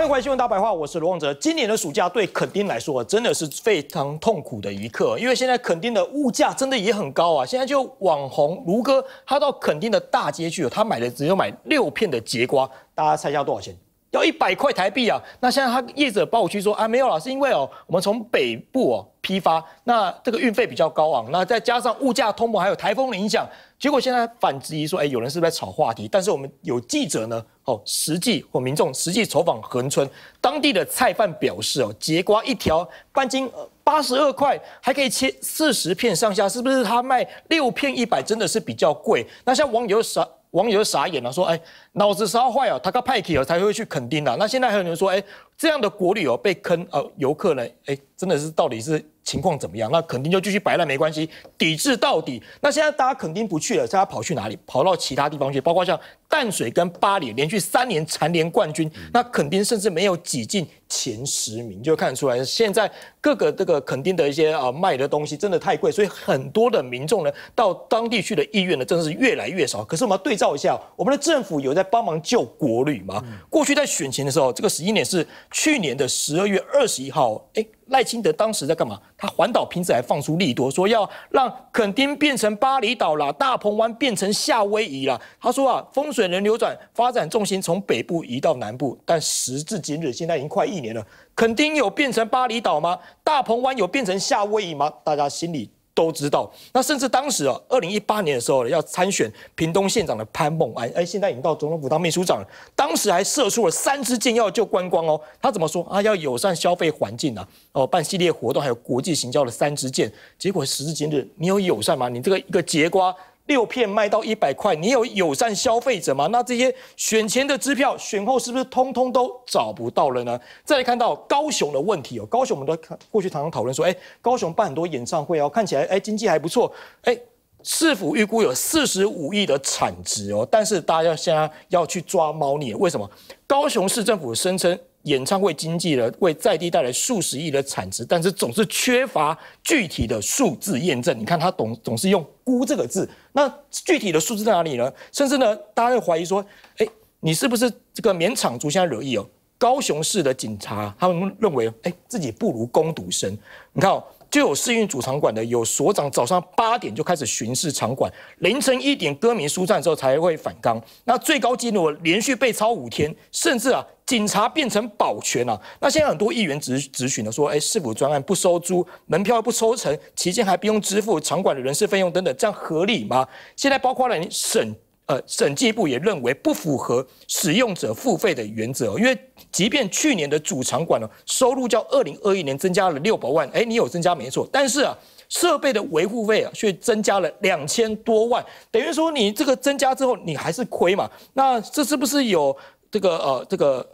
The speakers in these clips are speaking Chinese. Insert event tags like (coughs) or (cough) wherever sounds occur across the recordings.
欢迎回来，新闻大白话》，我是罗旺泽。今年的暑假对垦丁来说真的是非常痛苦的一刻，因为现在垦丁的物价真的也很高啊。现在就网红卢哥，他到垦丁的大街去，他买的只有买六片的节瓜，大家猜一下多少钱？要一百块台币啊？那现在他业者把我去说啊，没有了，是因为哦，我们从北部哦批发，那这个运费比较高昂，那再加上物价通膨，还有台风的影响，结果现在反质疑说，哎，有人是不是在炒话题？但是我们有记者呢，哦，实际或民众实际走访恒村当地的菜贩表示哦，节瓜一条半斤八十二块，还可以切四十片上下，是不是他卖六片一百真的是比较贵？那像网友啥？网友就傻眼了，说：“哎，脑子烧坏了，他个派克才会去肯定的。那现在还有人说，哎。”这样的国旅哦被坑啊，游客呢，哎，真的是到底是情况怎么样？那肯定就继续摆烂没关系，抵制到底。那现在大家肯定不去了，大家跑去哪里？跑到其他地方去，包括像淡水跟巴黎，连续三年蝉联冠军。那肯定甚至没有挤进前十名，就看出来现在各个这个肯定的一些啊卖的东西真的太贵，所以很多的民众呢到当地去的意愿呢，真的是越来越少。可是我们要对照一下，我们的政府有在帮忙救国旅吗？过去在选前的时候，这个十一年是。去年的十二月二十一号，哎，赖清德当时在干嘛？他环岛平时还放出利多，说要让垦丁变成巴厘岛啦，大鹏湾变成夏威夷啦。他说啊，风水轮流转，发展重心从北部移到南部。但时至今日，现在已经快一年了，垦丁有变成巴厘岛吗？大鹏湾有变成夏威夷吗？大家心里。都知道，那甚至当时啊，二零一八年的时候要参选屏东县长的潘孟安，哎，现在已经到总统府当秘书长了。当时还射出了三支箭要救观光哦，他怎么说啊？要友善消费环境呐，哦，办系列活动，还有国际行销的三支箭。结果时至今日，你有友善吗？你这个一个节瓜。六片卖到一百块，你有友善消费者吗？那这些选前的支票，选后是不是通通都找不到了呢？再来看到高雄的问题哦，高雄我们都过去常常讨论说，哎，高雄办很多演唱会哦，看起来哎经济还不错，哎，市府预估有四十五亿的产值哦，但是大家要现在要去抓猫腻，为什么？高雄市政府声称。演唱会经济了，为在地带来数十亿的产值，但是总是缺乏具体的数字验证。你看他总总是用估这个字，那具体的数字在哪里呢？甚至呢，大家会怀疑说，哎，你是不是这个棉厂族现在惹意哦？高雄市的警察他们认为，哎，自己不如攻读生。你看哦。就有市运主场馆的有所长早上八点就开始巡视场馆，凌晨一点歌迷疏散之后才会返岗。那最高纪录连续被抄五天，甚至啊警察变成保全啊。那现在很多议员只只询呢说，哎市府专案不收租，门票不收成，期间还不用支付场馆的人事费用等等，这样合理吗？现在包括了你省。呃，审计部也认为不符合使用者付费的原则，因为即便去年的主场馆呢收入较二零二一年增加了六百万，哎，你有增加没错，但是啊，设备的维护费啊却增加了两千多万，等于说你这个增加之后你还是亏嘛？那这是不是有这个呃这个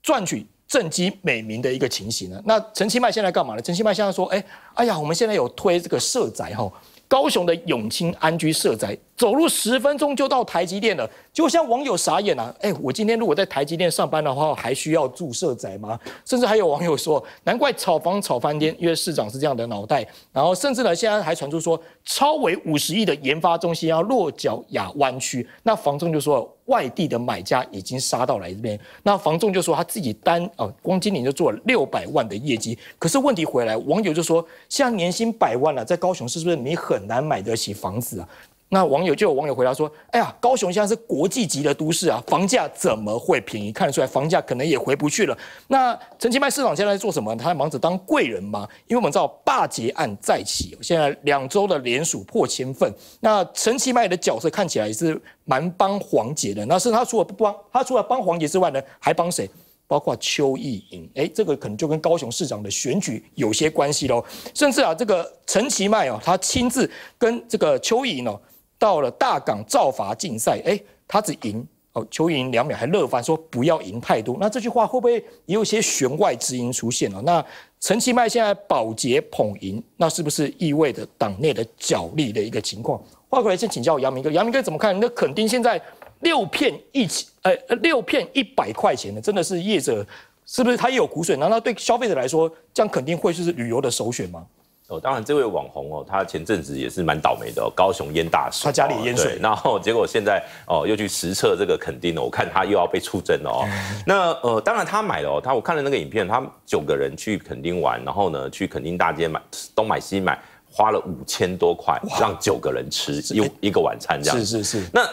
赚取政绩美名的一个情形呢？那陈其迈现在干嘛呢？陈其迈现在说，哎哎呀，我们现在有推这个社宅哈。高雄的永清安居社宅，走路十分钟就到台积电了，就像网友傻眼啊！哎，我今天如果在台积电上班的话，还需要住社宅吗？甚至还有网友说，难怪炒房炒翻天，因为市长是这样的脑袋。然后，甚至呢，现在还传出说，超为五十亿的研发中心要落脚亚湾区，那房仲就说。外地的买家已经杀到来这边，那房仲就说他自己单哦，光今年就做了六百万的业绩。可是问题回来，网友就说，像年薪百万了，在高雄是不是你很难买得起房子啊？那网友就有网友回答说：“哎呀，高雄现在是国际级的都市啊，房价怎么会便宜？看得出来房价可能也回不去了。”那陈其迈市长现在在做什么？他在忙着当贵人吗？因为我们知道霸捷案再起，现在两周的联署破千份。那陈其迈的角色看起来也是蛮帮黄杰的。那是他除了不帮，他除了帮黄杰之外呢，还帮谁？包括邱意莹。哎，这个可能就跟高雄市长的选举有些关系喽。甚至啊，这个陈其迈哦，他亲自跟这个邱意莹哦。到了大港造筏竞赛，哎，他只赢，哦，邱莹两秒还乐翻，说不要赢太多，那这句话会不会也有些弦外之音出现了？那陈其迈现在保洁捧赢，那是不是意味着党内的角力的一个情况？话过来先请教杨明哥，杨明哥怎么看？那肯定现在六片一起，呃，六片一百块钱的，真的是业者是不是他也有骨髓？难道对消费者来说，这样肯定会就是旅游的首选吗？哦，当然这位网红哦，他前阵子也是蛮倒霉的哦，高雄淹大水，他家里淹水，然后结果现在哦又去实测这个垦丁了，我看他又要被出征了哦。(laughs) 那呃，当然他买了哦，他我看了那个影片，他九个人去垦丁玩，然后呢去垦丁大街买东买西买，花了五千多块让九个人吃一一个晚餐这样，是是是。那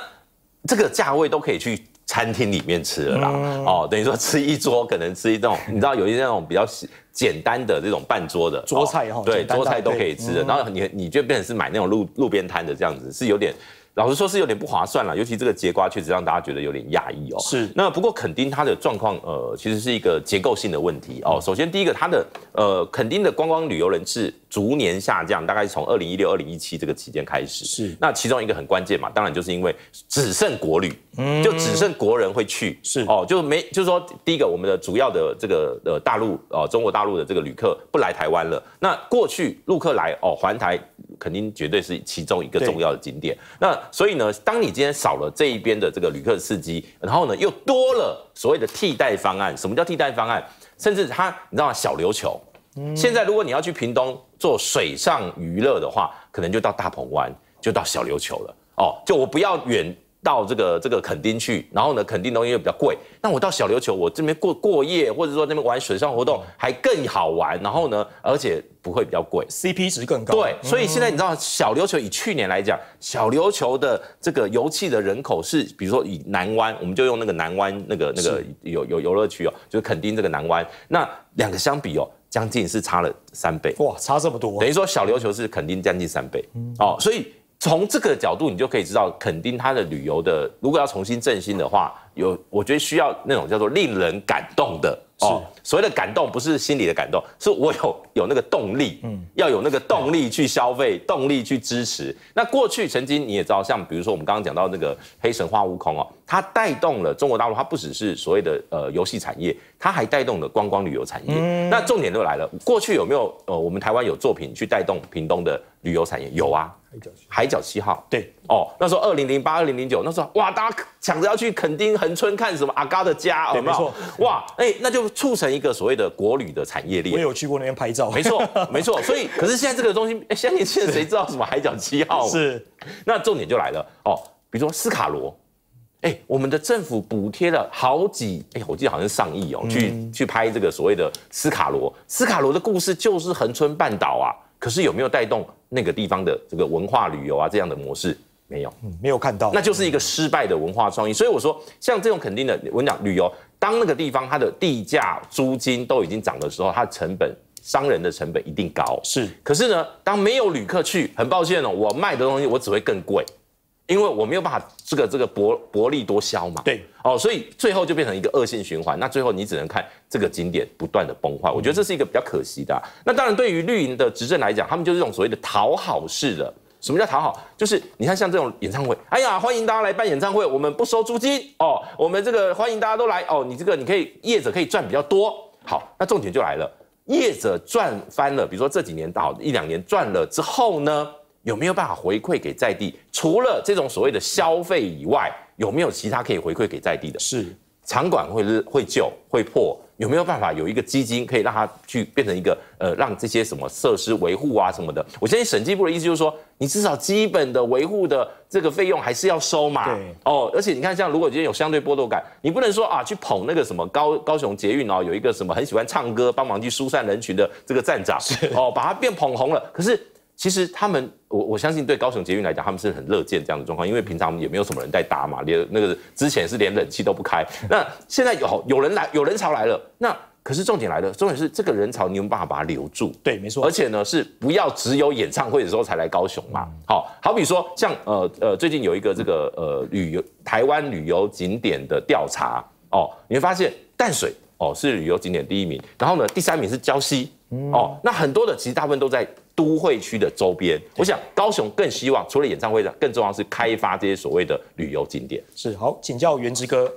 这个价位都可以去。餐厅里面吃了啦，哦，等于说吃一桌，可能吃一种，(laughs) 你知道有些那种比较简单的这种半桌的桌菜哈，对桌菜都可以吃。的。然后你你就变成是买那种路路边摊的这样子，是有点，老实说是有点不划算了。尤其这个节瓜确实让大家觉得有点压抑哦。是。那不过垦丁它的状况，呃，其实是一个结构性的问题哦。首先第一个，它的呃垦丁的观光旅游人次逐年下降，大概从二零一六、二零一七这个期间开始。是。那其中一个很关键嘛，当然就是因为只剩国旅。就只剩国人会去，是哦，就没就是说，第一个我们的主要的这个呃大陆啊，中国大陆的这个旅客不来台湾了。那过去陆客来哦，环台肯定绝对是其中一个重要的景点。那所以呢，当你今天少了这一边的这个旅客刺激，然后呢又多了所谓的替代方案。什么叫替代方案？甚至他你知道吗？小琉球，现在如果你要去屏东做水上娱乐的话，可能就到大鹏湾，就到小琉球了。哦，就我不要远。到这个这个垦丁去，然后呢，垦丁东西又比较贵。那我到小琉球，我这边过过夜，或者说那边玩水上活动还更好玩。然后呢，而且不会比较贵，CP 值更高。对，所以现在你知道小琉球以去年来讲，小琉球的这个油憩的人口是，比如说以南湾，我们就用那个南湾那个那个有有游乐区哦，就是垦丁这个南湾。那两个相比哦，将近是差了三倍。哇，差这么多，等于说小琉球是垦丁将近三倍哦，所以。从这个角度，你就可以知道，肯定它的旅游的，如果要重新振兴的话，有，我觉得需要那种叫做令人感动的哦。所谓的感动，不是心里的感动，是我有有那个动力，嗯，要有那个动力去消费，动力去支持。那过去曾经你也知道，像比如说我们刚刚讲到那个《黑神话：悟空》哦，它带动了中国大陆，它不只是所谓的呃游戏产业，它还带动了观光旅游产业。那重点就来了，过去有没有呃，我们台湾有作品去带动屏东的？旅游产业有啊，海角七号，对，哦，那时候二零零八、二零零九那时候，哇，大家抢着要去垦丁、恒春看什么阿嘎的家，没错，哇，哎，那就促成一个所谓的国旅的产业链。我有去过那边拍照，没错，(laughs) 没错。所以，可是现在这个东西，现在现在谁知道什么海角七号是？那重点就来了哦，比如说斯卡罗，哎，我们的政府补贴了好几，哎，我记得好像是上亿哦，去去拍这个所谓的斯卡罗，斯卡罗的故事就是恒春半岛啊。可是有没有带动那个地方的这个文化旅游啊？这样的模式没有，嗯，没有看到，那就是一个失败的文化创意。所以我说，像这种肯定的，我讲旅游，当那个地方它的地价、租金都已经涨的时候，它的成本，商人的成本一定高。是，可是呢，当没有旅客去，很抱歉哦，我卖的东西我只会更贵。因为我没有办法，这个这个薄薄利多销嘛，对，哦，所以最后就变成一个恶性循环。那最后你只能看这个景点不断的崩坏。我觉得这是一个比较可惜的。那当然，对于绿营的执政来讲，他们就是这种所谓的讨好式的。什么叫讨好？就是你看像这种演唱会，哎呀，欢迎大家来办演唱会，我们不收租金哦，我们这个欢迎大家都来哦，你这个你可以业者可以赚比较多。好，那重点就来了，业者赚翻了，比如说这几年到一两年赚了之后呢？有没有办法回馈给在地？除了这种所谓的消费以外，有没有其他可以回馈给在地的？是场馆会是会旧会破，有没有办法有一个基金可以让他去变成一个呃，让这些什么设施维护啊什么的？我相信审计部的意思就是说，你至少基本的维护的这个费用还是要收嘛。对哦，而且你看，像如果今天有相对波动感，你不能说啊，去捧那个什么高高雄捷运哦，有一个什么很喜欢唱歌帮忙去疏散人群的这个站长哦，把他变捧红了，可是。其实他们，我我相信对高雄捷运来讲，他们是很乐见这样的状况，因为平常也没有什么人在搭嘛，连那个之前是连冷气都不开，那现在有有人来，有人潮来了，那可是重点来了，重点是这个人潮你有办法把它留住？对，没错。而且呢，是不要只有演唱会的时候才来高雄嘛？好，好比说像呃呃，最近有一个这个呃旅游台湾旅游景点的调查哦，你会发现淡水哦是旅游景点第一名，然后呢第三名是礁溪哦，那很多的其实大部分都在。都会区的周边，我想高雄更希望除了演唱会的，更重要是开发这些所谓的旅游景点。是好，请教原之哥。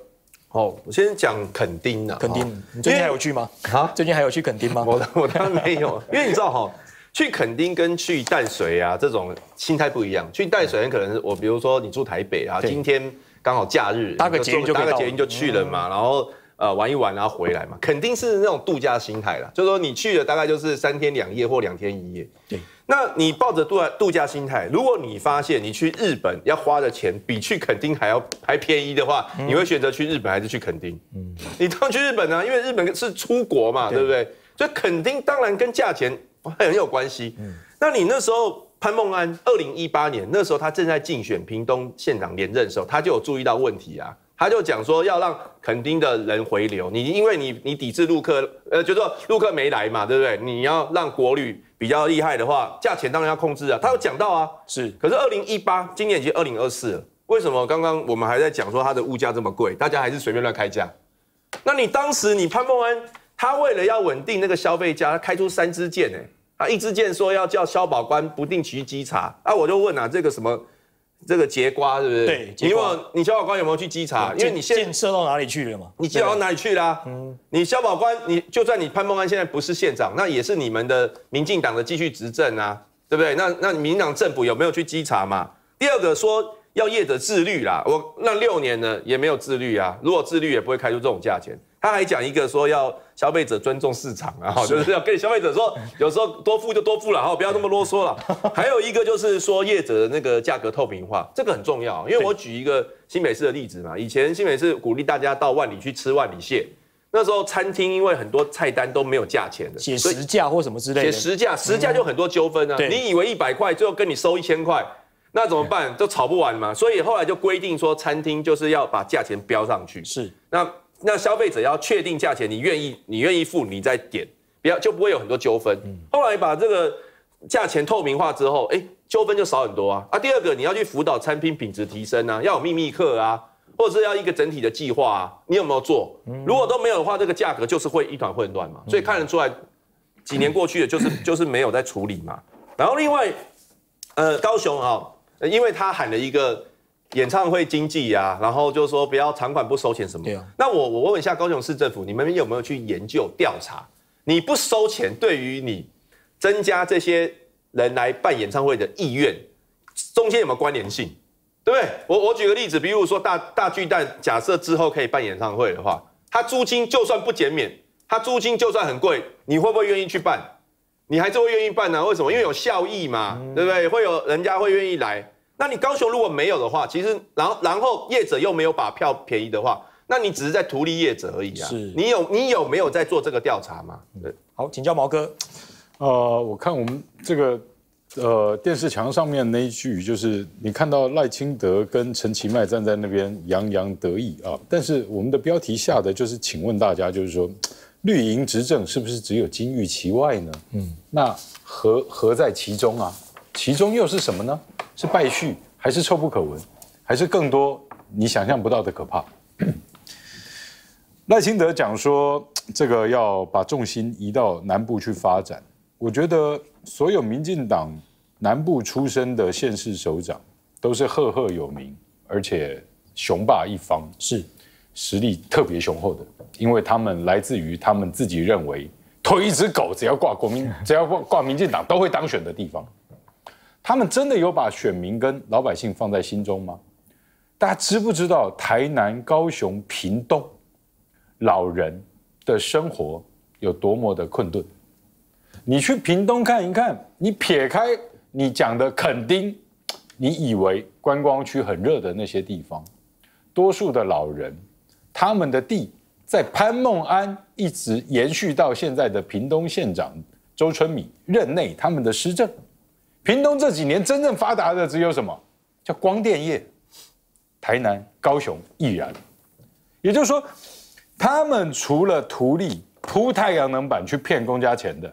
哦，我先讲垦丁了。垦丁，你最近还有去吗？啊，最近还有去垦丁吗？我我当然没有，(laughs) 因为你知道哈，去垦丁跟去淡水啊这种心态不一样。去淡水可能我比如说你住台北啊，今天刚好假日，搭个捷运就去了嘛，然后。呃，玩一玩然后回来嘛，肯定是那种度假心态了。就说你去的大概就是三天两夜或两天一夜。对，那你抱着度假度假心态，如果你发现你去日本要花的钱比去垦丁还要还便宜的话，你会选择去日本还是去垦丁？嗯，你当然去日本啊，因为日本是出国嘛，对不对？所以垦丁当然跟价钱很有关系。嗯，那你那时候潘孟安二零一八年那时候他正在竞选屏东县长连任的时候，他就有注意到问题啊。他就讲说要让垦丁的人回流，你因为你你抵制陆客，呃，就说陆客没来嘛，对不对？你要让国旅比较厉害的话，价钱当然要控制啊。他有讲到啊，是。可是二零一八，今年已经二零二四了，为什么？刚刚我们还在讲说它的物价这么贵，大家还是随便乱开价。那你当时你潘孟安，他为了要稳定那个消费他开出三支箭呢？啊，一支箭说要叫消保官不定期稽查。啊，我就问啊，这个什么？这个节瓜是不是？对，你问你消保官有没有去稽查？因为你现设到哪里去了嘛？你设到哪里去啦？嗯，你消保官，你就算你潘孟安现在不是县长，那也是你们的民进党的继续执政啊，对不对？那那民党政府有没有去稽查嘛？第二个说要业者自律啦，我那六年呢也没有自律啊，如果自律也不会开出这种价钱。他还讲一个说要消费者尊重市场啊，(laughs) 哈，就是要跟消费者说，(laughs) 有时候多付就多付了，哈，不要那么啰嗦了。(laughs) 还有一个就是说业者的那个价格透明化，这个很重要。因为我举一个新美市的例子嘛，以前新美市鼓励大家到万里去吃万里蟹，那时候餐厅因为很多菜单都没有价钱的，写实价或什么之类的，写实价，实价就很多纠纷啊。你以为一百块，最后跟你收一千块，那怎么办？就吵不完嘛。所以后来就规定说，餐厅就是要把价钱标上去。是，那。那消费者要确定价钱，你愿意，你愿意付，你再点，不要就不会有很多纠纷。后来把这个价钱透明化之后，哎，纠纷就少很多啊。啊，第二个你要去辅导餐厅品质提升啊，要有秘密课啊，或者是要一个整体的计划啊，你有没有做？如果都没有的话，这个价格就是会一团混乱嘛。所以看得出来，几年过去了，就是 (coughs) 就是没有在处理嘛。然后另外，呃，高雄啊，因为他喊了一个。演唱会经济呀，然后就说不要场馆不收钱什么。对啊。那我我问问一下高雄市政府，你们有没有去研究调查？你不收钱对于你增加这些人来办演唱会的意愿，中间有没有关联性？对不对？我我举个例子，比如说大大巨蛋，假设之后可以办演唱会的话，他租金就算不减免，他租金就算很贵，你会不会愿意去办？你还是会愿意办呢？为什么？因为有效益嘛，对不对？会有人家会愿意来。那你高雄如果没有的话，其实然后然后业者又没有把票便宜的话，那你只是在图利业者而已啊。是，你有你有没有在做这个调查吗？对，好，请教毛哥。呃，我看我们这个呃电视墙上面那一句，就是你看到赖清德跟陈其迈站在那边洋洋得意啊，但是我们的标题下的就是请问大家，就是说绿营执政是不是只有金玉其外呢？嗯，那何何在其中啊？其中又是什么呢？是败絮，还是臭不可闻，还是更多你想象不到的可怕？(clears throat) 赖清德讲说，这个要把重心移到南部去发展。我觉得所有民进党南部出身的县市首长都是赫赫有名，而且雄霸一方，是实力特别雄厚的，因为他们来自于他们自己认为推一只狗只要挂国民，只要挂民进党都会当选的地方。他们真的有把选民跟老百姓放在心中吗？大家知不知道台南、高雄、屏东老人的生活有多么的困顿？你去屏东看一看，你撇开你讲的垦丁，你以为观光区很热的那些地方，多数的老人，他们的地在潘孟安一直延续到现在的屏东县长周春米任内，他们的施政。屏东这几年真正发达的只有什么？叫光电业，台南、高雄亦然。也就是说，他们除了图利铺太阳能板去骗公家钱的，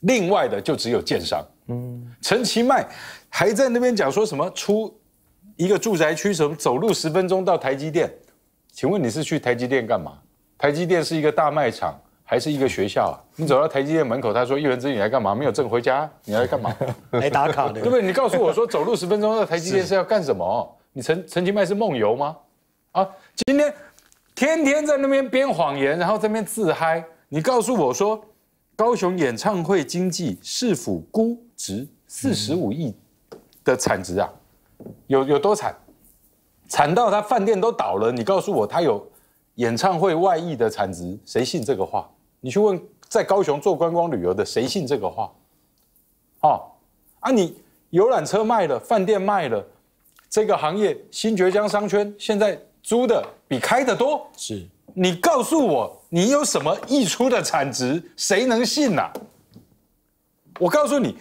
另外的就只有建商。嗯，陈其迈还在那边讲说什么出一个住宅区什么走路十分钟到台积电，请问你是去台积电干嘛？台积电是一个大卖场。还是一个学校，啊？你走到台积电门口，他说：“一文之你来干嘛？没有证回家，你来干嘛？(laughs) 来打卡的。(laughs) ”对不对？你告诉我说，走路十分钟到台积电是要干什么？你陈陈情迈是梦游吗？啊！今天天天在那边编谎言，然后在那边自嗨。你告诉我说，高雄演唱会经济是否估值四十五亿的产值啊？有有多惨？惨到他饭店都倒了。你告诉我，他有演唱会外溢的产值，谁信这个话？你去问在高雄做观光旅游的，谁信这个话？啊啊！你游览车卖了，饭店卖了，这个行业新崛江商圈现在租的比开的多。是，你告诉我你有什么溢出的产值？谁能信呐？我告诉你，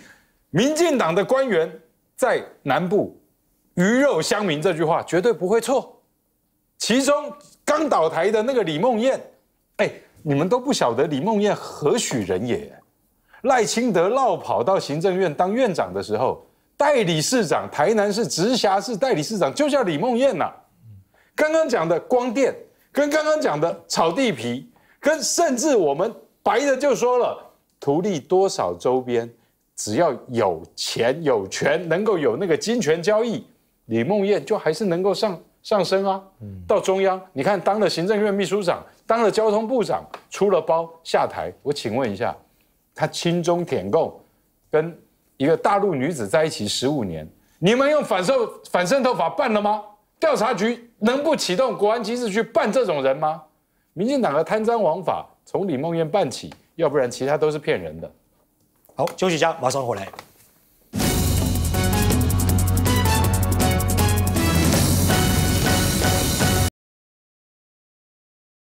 民进党的官员在南部鱼肉乡民这句话绝对不会错。其中刚倒台的那个李梦燕，哎。你们都不晓得李梦燕何许人也，赖清德绕跑到行政院当院长的时候，代理市长台南市直辖市代理市长就叫李梦燕呐。刚刚讲的光电，跟刚刚讲的草地皮，跟甚至我们白的就说了，图利多少周边，只要有钱有权，能够有那个金权交易，李梦燕就还是能够上。上升啊，嗯，到中央，你看当了行政院秘书长，当了交通部长，出了包下台。我请问一下，他亲中舔共，跟一个大陆女子在一起十五年，你们用反渗反渗透法办了吗？调查局能不启动国安机制去办这种人吗？民进党的贪赃枉法从李梦燕办起，要不然其他都是骗人的。好，休息一下，马上回来。